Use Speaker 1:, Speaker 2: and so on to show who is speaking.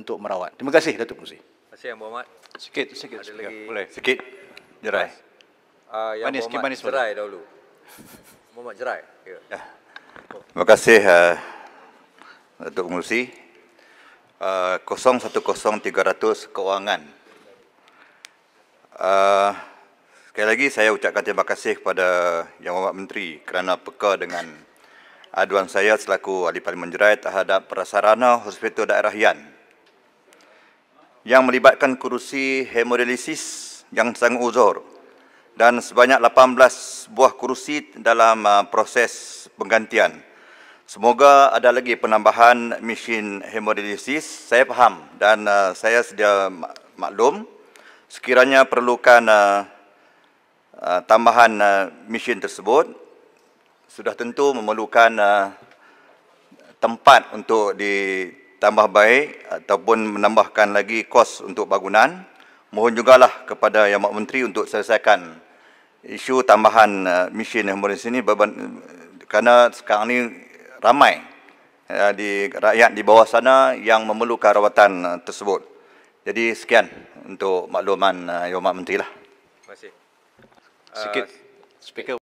Speaker 1: untuk merawat. Terima kasih Datuk Muzi. Terima kasih Abang Ahmad. Sikit, sikit. Ada lagi. Boleh. Sikit. Jerai. Uh, yang manis, Abang manis. Jerai dahulu. Abang Ahmad jerai. Ya. ya.
Speaker 2: Terima kasih uh, Datuk Muzi. Uh, 010300 keuangan. Uh, sekali lagi saya ucapkan terima kasih kepada Yang Berhormat Menteri kerana peka dengan aduan saya selaku ahli parlimen jerai terhadap prasarana hospital daerah Yan yang melibatkan kerusi hemodialisis yang sangat uzur dan sebanyak 18 buah kerusi dalam uh, proses penggantian. Semoga ada lagi penambahan mesin hemodialisis. Saya faham dan uh, saya sedia maklum sekiranya perlukan uh, tambahan mesin tersebut sudah tentu memerlukan tempat untuk di tambah baik ataupun menambahkan lagi kos untuk bangunan, mohon jugalah kepada Yang Mak Menteri untuk selesaikan isu tambahan uh, mesin yang berada di sini kerana sekarang ini ramai uh, di rakyat di bawah sana yang memerlukan rawatan uh, tersebut. Jadi sekian untuk makluman uh, Yang Mak Menteri lah. Terima
Speaker 1: kasih. Sikit. Uh, speaker.